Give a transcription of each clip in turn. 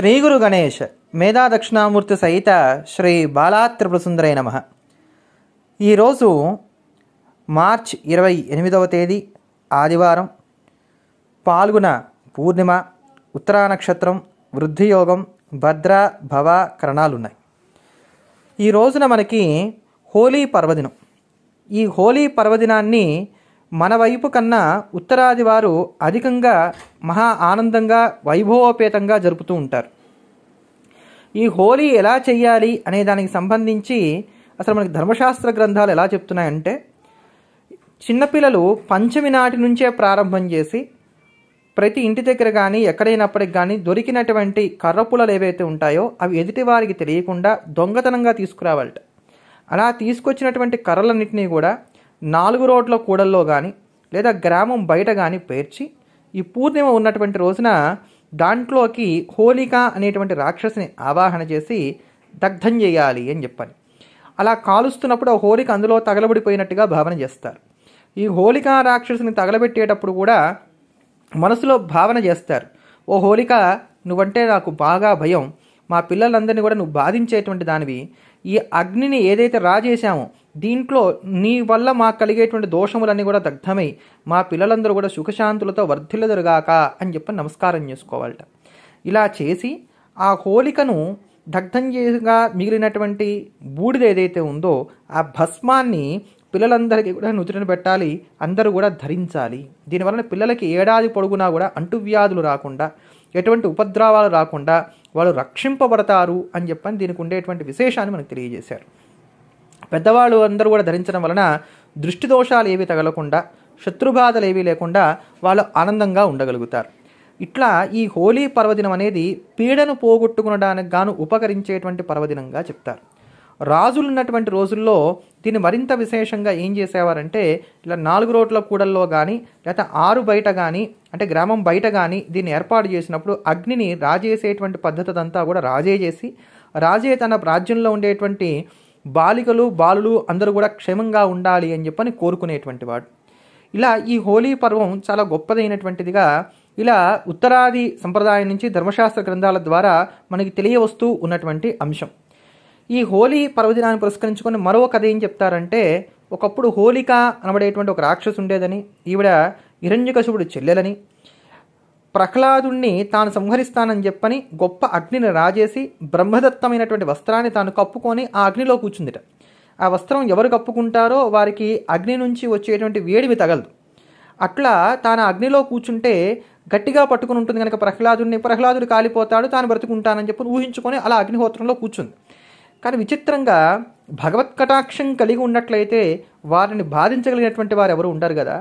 శ్రీగురు ಗುರು మేధా దక్షిణామూర్తి సహిత శ్రీ బాలాత్రిపురసుందరై నమ ఈరోజు మార్చ్ ఇరవై ఎనిమిదవ తేదీ ఆదివారం పాల్గొన పూర్ణిమ ఉత్తరా నక్షత్రం వృద్ధియోగం భద్ర భవ కరణాలున్నాయి ఈ రోజున మనకి హోలీ పర్వదినం ఈ హోలీ పర్వదినాన్ని మన వైపు కన్నా ఉత్తరాది వారు అధికంగా మహా ఆనందంగా వైభవోపేతంగా జరుపుతూ ఉంటారు ఈ హోలీ ఎలా చేయాలి అనే దానికి సంబంధించి అసలు మనకి ధర్మశాస్త్ర గ్రంథాలు ఎలా చెప్తున్నాయంటే చిన్నపిల్లలు పంచమి నాటి నుంచే ప్రారంభం చేసి ప్రతి ఇంటి దగ్గర కానీ ఎక్కడైనప్పటికి కానీ దొరికినటువంటి కర్రపులలు ఏవైతే ఉంటాయో అవి ఎదుటి వారికి తెలియకుండా దొంగతనంగా తీసుకురావాలట అలా తీసుకొచ్చినటువంటి కర్రలన్నింటినీ కూడా నాలుగు రోడ్ల కూడల్లో కానీ లేదా గ్రామం బయట కానీ పేర్చి ఈ పూర్ణిమ ఉన్నటువంటి రోజున దాంట్లోకి హోలిక అనేటువంటి రాక్షసిని ఆవాహన చేసి దగ్ధం చేయాలి అని చెప్పాలి అలా కాలుస్తున్నప్పుడు ఆ హోలిక అందులో తగలబడిపోయినట్టుగా భావన చేస్తారు ఈ హోలిక రాక్షసుని తగలబెట్టేటప్పుడు కూడా మనసులో భావన చేస్తారు ఓ హోలిక నువ్వంటే నాకు బాగా భయం మా పిల్లలందరినీ కూడా నువ్వు బాధించేటువంటి దానివి ఈ అగ్నిని ఏదైతే రాజేశామో దీంట్లో నీ వల్ల మాకు కలిగేటువంటి దోషములన్నీ కూడా దగ్ధమై మా పిల్లలందరూ కూడా సుఖశాంతులతో వర్ధిల్లదురుగాక అని చెప్పి నమస్కారం చేసుకోవాలట ఇలా చేసి ఆ హోలికను దగ్ధం చేగా మిగిలినటువంటి బూడిద ఏదైతే ఉందో ఆ భస్మాన్ని పిల్లలందరికీ కూడా నుదుటిని పెట్టాలి అందరూ కూడా ధరించాలి దీనివలన పిల్లలకి ఏడాది పొడుగునా కూడా అంటువ్యాధులు రాకుండా ఎటువంటి ఉపద్రవాలు రాకుండా వాళ్ళు రక్షింపబడతారు అని చెప్పని దీనికి ఉండేటువంటి విశేషాన్ని మనకు తెలియజేశారు పెద్దవాళ్ళు అందరూ కూడా ధరించడం వలన దృష్టి దోషాలు ఏవి తగలకుండా శత్రుబాధలు ఏవీ లేకుండా వాళ్ళు ఆనందంగా ఉండగలుగుతారు ఇట్లా ఈ హోలీ పర్వదినం అనేది పీడను పోగొట్టుకునడానికి గాను ఉపకరించేటువంటి పర్వదినంగా చెప్తారు రాజులు ఉన్నటువంటి రోజుల్లో దీన్ని మరింత విశేషంగా ఏం చేసేవారంటే ఇలా నాలుగు రోడ్ల కూడల్లో కానీ లేదా ఆరు బయట కానీ అంటే గ్రామం బయట కానీ దీన్ని ఏర్పాటు చేసినప్పుడు అగ్నిని రాజేసేటువంటి పద్ధతి అంతా కూడా రాజే చేసి రాజే తన రాజ్యంలో ఉండేటువంటి బాలికలు బాలులు అందరూ కూడా క్షేమంగా ఉండాలి అని చెప్పని కోరుకునేటువంటి వాడు ఇలా ఈ హోలీ పర్వం చాలా గొప్పదైనటువంటిదిగా ఇలా ఉత్తరాది సంప్రదాయం నుంచి ధర్మశాస్త్ర గ్రంథాల ద్వారా మనకి తెలియవస్తూ ఉన్నటువంటి అంశం ఈ హోలీ పర్వదినాన్ని పురస్కరించుకొని మరో కథ ఏం చెప్తారంటే ఒకప్పుడు హోలిక అనబడేటువంటి ఒక రాక్షసు ఉండేదని ఈవిడ హిరణ్యకశువుడు చెల్లెలని ప్రహ్లాదుణ్ణి తాను సంహరిస్తానని చెప్పని గొప్ప అగ్నిని రాజేసి బ్రహ్మదత్తమైనటువంటి వస్త్రాన్ని తాను కప్పుకొని ఆ అగ్నిలో కూర్చుందిట ఆ వస్త్రం ఎవరు కప్పుకుంటారో వారికి అగ్ని నుంచి వచ్చేటువంటి వేడివి తగలదు అట్లా తాను అగ్నిలో కూర్చుంటే గట్టిగా పట్టుకుని ఉంటుంది కనుక ప్రహ్లాదుడిని ప్రహ్లాదుడు కాలిపోతాడు తాను బ్రతుకుంటానని చెప్పి ఊహించుకొని అలా అగ్నిహోత్రంలో కూర్చుంది కానీ విచిత్రంగా భగవత్ కటాక్షం కలిగి ఉన్నట్లయితే వారిని బాధించగలిగినటువంటి వారు ఎవరు ఉండరు కదా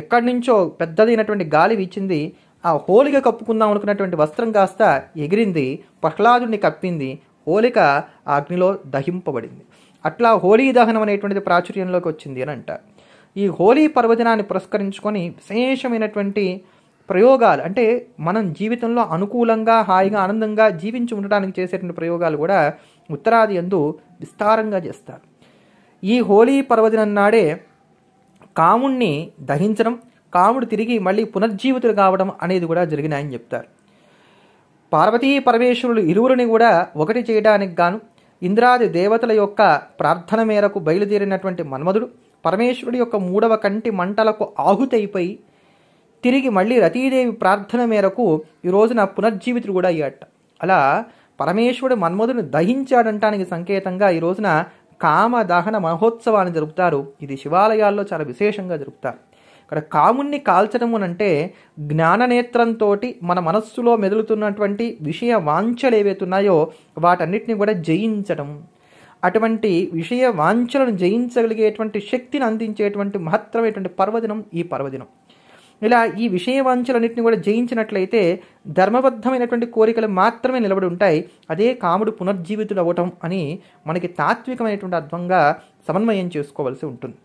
ఎక్కడి నుంచో పెద్దదైనటువంటి గాలి వీచింది ఆ హోలిక కప్పుకుందాం అనుకున్నటువంటి వస్త్రం కాస్త ఎగిరింది ప్రహ్లాదుని కప్పింది హోలిక అగ్నిలో దహింపబడింది అట్లా హోలీ దహనం అనేటువంటిది ప్రాచుర్యంలోకి వచ్చింది అని అంట ఈ హోలీ పర్వదినాన్ని పురస్కరించుకొని విశేషమైనటువంటి ప్రయోగాలు అంటే మనం జీవితంలో అనుకూలంగా హాయిగా ఆనందంగా జీవించి ఉండడానికి చేసేటువంటి ప్రయోగాలు కూడా ఉత్తరాది ఎందు విస్తారంగా చేస్తారు ఈ హోలీ పర్వదినం నాడే కాముణ్ణి దహించడం కాముడు తిరిగి మళ్ళీ పునర్జీవితులు కావడం అనేది కూడా జరిగినాయని చెప్తారు పార్వతీ పరమేశ్వరులు ఇరువురిని కూడా ఒకటి చేయడానికి గాను ఇంద్రాది దేవతల యొక్క ప్రార్థన మేరకు బయలుదేరినటువంటి మన్మధుడు పరమేశ్వరుడి యొక్క మూడవ కంటి మంటలకు ఆహుతైపోయి తిరిగి మళ్ళీ రతీదేవి ప్రార్థన మేరకు ఈ రోజున పునర్జీవితులు కూడా అయ్యాట అలా పరమేశ్వరుడు మన్మధుని దహించాడంటానికి సంకేతంగా ఈ రోజున కామ దహన మహోత్సవాన్ని జరుపుతారు ఇది శివాలయాల్లో చాలా విశేషంగా జరుపుతారు ఇక్కడ కాముణ్ణి కాల్చడం అంటే జ్ఞాననేత్రంతో మన మనస్సులో మెదులుతున్నటువంటి విషయ వాంఛలు ఏవైతే ఉన్నాయో వాటన్నిటిని కూడా జయించడం అటువంటి విషయ వాంఛలను జయించగలిగేటువంటి శక్తిని అందించేటువంటి మహత్తరమైనటువంటి పర్వదినం ఈ పర్వదినం ఇలా ఈ విషయవాంఛలన్నింటినీ కూడా జయించినట్లయితే ధర్మబద్ధమైనటువంటి కోరికలు మాత్రమే నిలబడి ఉంటాయి అదే కాముడు పునర్జీవితుడు అవ్వటం అని మనకి తాత్వికమైనటువంటి అర్థంగా సమన్వయం చేసుకోవాల్సి ఉంటుంది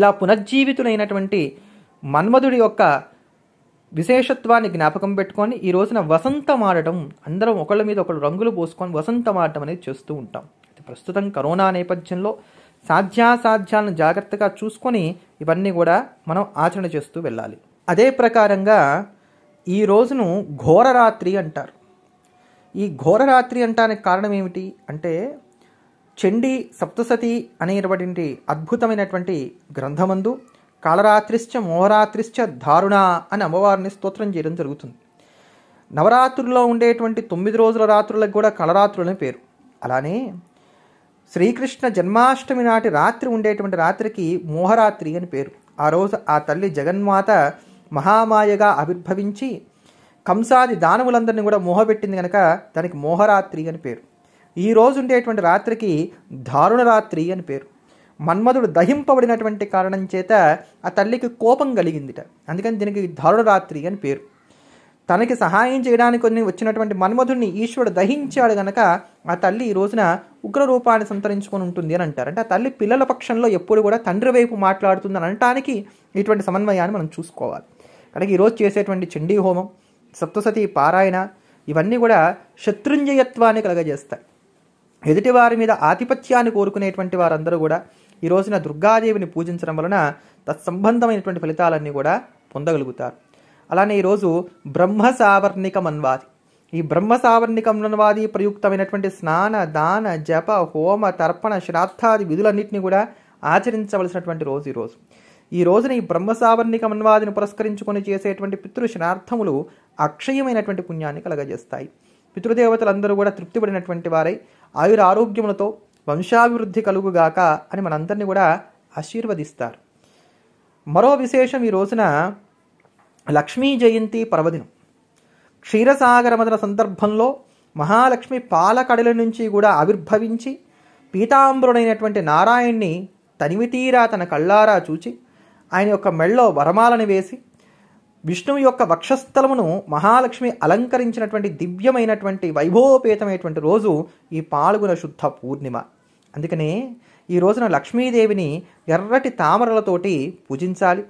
ఇలా పునర్జీవితుడైనటువంటి మన్మధుడి యొక్క విశేషత్వాన్ని జ్ఞాపకం పెట్టుకొని ఈ రోజున వసంత ఆడటం అందరం ఒకళ్ళ మీద ఒకళ్ళు రంగులు పోసుకొని వసంత ఆడటం అనేది చేస్తూ ఉంటాం ప్రస్తుతం కరోనా నేపథ్యంలో సాధ్యాసాధ్యాలను జాగ్రత్తగా చూసుకొని ఇవన్నీ కూడా మనం ఆచరణ చేస్తూ వెళ్ళాలి అదే ప్రకారంగా ఈ రోజును ఘోరరాత్రి అంటారు ఈ ఘోరరాత్రి అంటానికి కారణం ఏమిటి అంటే చండీ సప్తసతి అనేటువంటి అద్భుతమైనటువంటి గ్రంథమందు కాలరాత్రిశ్చ మోహరాత్రిశ్చ దారుణ అని అమ్మవారిని స్తోత్రం చేయడం జరుగుతుంది నవరాత్రుల్లో ఉండేటువంటి తొమ్మిది రోజుల రాత్రులకు కూడా కలరాత్రులని పేరు అలానే శ్రీకృష్ణ జన్మాష్టమి నాటి రాత్రి ఉండేటువంటి రాత్రికి మోహరాత్రి అని పేరు ఆ రోజు ఆ తల్లి జగన్మాత మహామాయగా ఆవిర్భవించి కంసాది దానవులందరినీ కూడా మోహపెట్టింది కనుక దానికి మోహరాత్రి అని పేరు ఈ రోజు ఉండేటువంటి రాత్రికి దారుణ రాత్రి అని పేరు మన్మధుడు దహింపబడినటువంటి కారణం చేత ఆ తల్లికి కోపం కలిగిందిట అందుకని దీనికి దారుణ రాత్రి అని పేరు తనకి సహాయం చేయడానికి వచ్చినటువంటి మన్మధుడిని ఈశ్వరుడు దహించాడు గనక ఆ తల్లి ఈ రోజున ఉగ్ర రూపాన్ని సంతరించుకొని ఉంటుంది అని అంటారు అంటే ఆ తల్లి పిల్లల పక్షంలో ఎప్పుడు కూడా తండ్రి వైపు మాట్లాడుతుందని అనటానికి ఇటువంటి సమన్వయాన్ని మనం చూసుకోవాలి కనుక ఈరోజు చేసేటువంటి చండీ హోమం సప్తసతి పారాయణ ఇవన్నీ కూడా శత్రుంజయత్వాన్ని కలగజేస్తాయి ఎదుటి వారి మీద ఆధిపత్యాన్ని కోరుకునేటువంటి వారందరూ కూడా ఈ రోజున దుర్గాదేవిని పూజించడం వలన తత్సంబంధమైనటువంటి ఫలితాలన్నీ కూడా పొందగలుగుతారు అలానే ఈరోజు బ్రహ్మ సావర్ణికం అన్వాది ఈ బ్రహ్మ సావర్ణికమన్వాది ప్రయుక్తమైనటువంటి స్నాన దాన జప హోమ తర్పణ శ్రాద్ధాది విధులన్నింటినీ కూడా ఆచరించవలసినటువంటి రోజు ఈరోజు ఈ రోజున ఈ బ్రహ్మసావర్ణిక మన్వాదిని పురస్కరించుకొని చేసేటువంటి పితృశనార్థములు అక్షయమైనటువంటి పుణ్యాన్ని కలగజేస్తాయి పితృదేవతలందరూ కూడా తృప్తిపడినటువంటి వారై ఆయుర ఆరోగ్యములతో వంశాభివృద్ధి కలుగుగాక అని మనందరినీ కూడా ఆశీర్వదిస్తారు మరో విశేషం ఈ రోజున లక్ష్మీ జయంతి పర్వదినం క్షీరసాగర మదన సందర్భంలో మహాలక్ష్మి పాలకడల నుంచి కూడా ఆవిర్భవించి పీతాంబరుడైనటువంటి నారాయణ్ణి తనివితీరా తన కళ్ళారా చూచి ఆయన యొక్క మెళ్ళో వరమాలను వేసి విష్ణువు యొక్క వక్షస్థలమును మహాలక్ష్మి అలంకరించినటువంటి దివ్యమైనటువంటి వైభవపేతమైనటువంటి రోజు ఈ పాల్గొన శుద్ధ పూర్ణిమ అందుకనే ఈ రోజున లక్ష్మీదేవిని ఎర్రటి తామరలతోటి పూజించాలి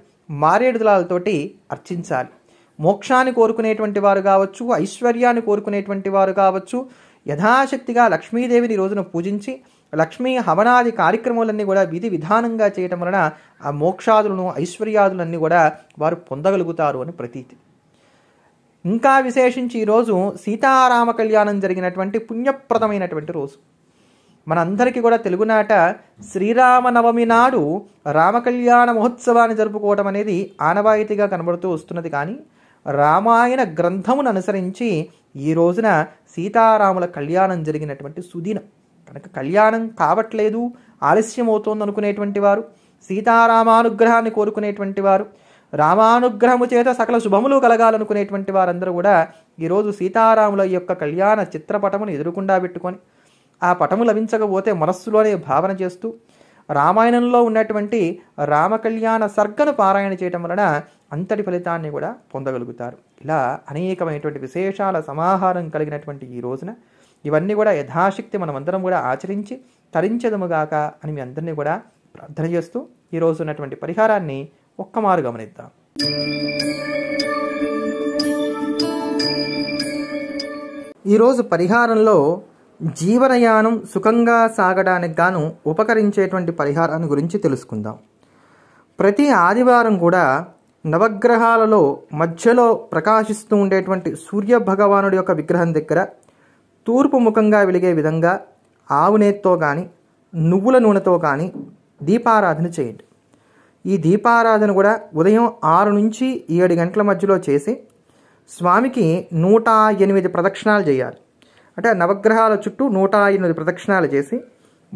మారేడుదలతోటి అర్చించాలి మోక్షాన్ని కోరుకునేటువంటి వారు కావచ్చు ఐశ్వర్యాన్ని కోరుకునేటువంటి వారు కావచ్చు యథాశక్తిగా లక్ష్మీదేవిని రోజున పూజించి లక్ష్మీ హవనాది కార్యక్రమాలన్నీ కూడా విధి విధానంగా చేయటం వలన ఆ మోక్షాదులను ఐశ్వర్యాదులన్నీ కూడా వారు పొందగలుగుతారు అని ప్రతీతి ఇంకా విశేషించి ఈరోజు సీతారామ కళ్యాణం జరిగినటువంటి పుణ్యప్రదమైనటువంటి రోజు మనందరికీ కూడా తెలుగునాట శ్రీరామనవమి నాడు రామకళ్యాణ మహోత్సవాన్ని జరుపుకోవడం అనేది ఆనవాయితీగా కనబడుతూ వస్తున్నది కానీ రామాయణ గ్రంథమును అనుసరించి ఈ రోజున సీతారాముల కళ్యాణం జరిగినటువంటి సుదినం కనుక కళ్యాణం కావట్లేదు ఆలస్యం అవుతోంది అనుకునేటువంటి వారు సీతారామానుగ్రహాన్ని కోరుకునేటువంటి వారు రామానుగ్రహము చేత సకల శుభములు కలగాలనుకునేటువంటి వారందరూ కూడా ఈరోజు సీతారాముల యొక్క కళ్యాణ చిత్రపటమును ఎదురుకుండా పెట్టుకొని ఆ పటము లభించకపోతే మనస్సులోనే భావన చేస్తూ రామాయణంలో ఉన్నటువంటి రామకళ్యాణ సర్గను పారాయణ చేయటం వలన అంతటి ఫలితాన్ని కూడా పొందగలుగుతారు ఇలా అనేకమైనటువంటి విశేషాల సమాహారం కలిగినటువంటి ఈ రోజున ఇవన్నీ కూడా యథాశక్తి మనమందరం కూడా ఆచరించి తరించదుముగాక అని మీ అందరినీ కూడా ప్రార్థన చేస్తూ ఈరోజు ఉన్నటువంటి పరిహారాన్ని ఒక్కమారు గమనిద్దాం ఈరోజు పరిహారంలో జీవనయానం సుఖంగా సాగడానికి గాను ఉపకరించేటువంటి పరిహారాన్ని గురించి తెలుసుకుందాం ప్రతి ఆదివారం కూడా నవగ్రహాలలో మధ్యలో ప్రకాశిస్తూ ఉండేటువంటి సూర్య భగవానుడి యొక్క విగ్రహం దగ్గర తూర్పు ముఖంగా వెలిగే విధంగా ఆవు నేతితో కానీ నువ్వుల నూనెతో కానీ దీపారాధన చేయండి ఈ దీపారాధన కూడా ఉదయం ఆరు నుంచి ఏడు గంటల మధ్యలో చేసి స్వామికి నూట ఎనిమిది ప్రదక్షిణాలు చేయాలి అంటే నవగ్రహాల చుట్టూ నూట ఎనిమిది ప్రదక్షిణాలు చేసి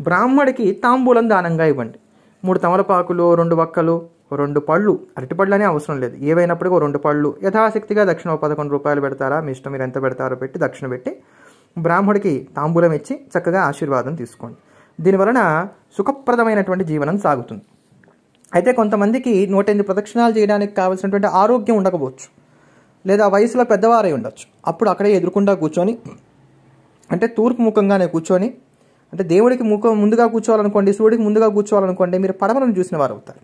బ్రాహ్మడికి తాంబూలం దానంగా ఇవ్వండి మూడు తమలపాకులు రెండు వక్కలు రెండు పళ్ళు అనే అవసరం లేదు ఏవైనప్పటికీ రెండు పళ్ళు యథాశక్తిగా దక్షిణ పదకొండు రూపాయలు పెడతారా మీ ఇష్టం మీరు ఎంత పెడతారో పెట్టి దక్షిణ పెట్టి బ్రాహ్మడికి తాంబూలం ఇచ్చి చక్కగా ఆశీర్వాదం తీసుకోండి దీనివలన సుఖప్రదమైనటువంటి జీవనం సాగుతుంది అయితే కొంతమందికి నూట ఎనిమిది ప్రదక్షిణాలు చేయడానికి కావాల్సినటువంటి ఆరోగ్యం ఉండకపోవచ్చు లేదా వయసులో పెద్దవారై ఉండొచ్చు అప్పుడు అక్కడే ఎదురుకుండా కూర్చొని అంటే తూర్పు ముఖంగానే కూర్చొని అంటే దేవుడికి ముఖం ముందుగా కూర్చోవాలనుకోండి సూర్యుడికి ముందుగా కూర్చోవాలనుకోండి మీరు పడమలను చూసిన వారు అవుతారు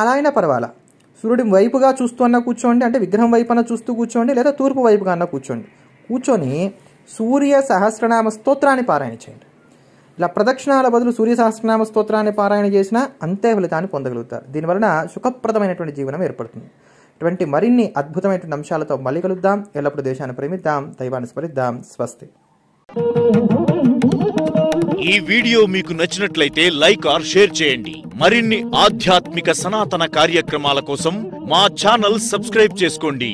అలా అయినా పర్వాలా సూర్యుడి వైపుగా చూస్తూ అన్నా కూర్చోండి అంటే విగ్రహం వైపు అన్నా చూస్తూ కూర్చోండి లేదా తూర్పు వైపుగా అన్నా కూర్చోండి కూర్చొని సూర్య సహస్రనామ స్తోత్రాన్ని పారాయణ చేయండి ఇలా ప్రదక్షిణాల బదులు సూర్య సహస్రనామ స్తోత్రాన్ని పారాయణ చేసినా అంతే ఫలితాన్ని పొందగలుగుతారు దీనివలన సుఖప్రదమైనటువంటి జీవనం ఏర్పడుతుంది ఇటువంటి మరిన్ని అద్భుతమైనటువంటి అంశాలతో మళ్ళీ కలుద్దాం ఎల్లప్పుడూ దేశాన్ని ప్రేమిద్దాం దైవాన్ని స్మరిద్దాం స్వస్తి ఈ వీడియో మీకు నచ్చినట్లయితే లైక్ ఆర్ షేర్ చేయండి మరిన్ని ఆధ్యాత్మిక సనాతన కార్యక్రమాల కోసం మా ఛానల్ సబ్స్క్రైబ్ చేసుకోండి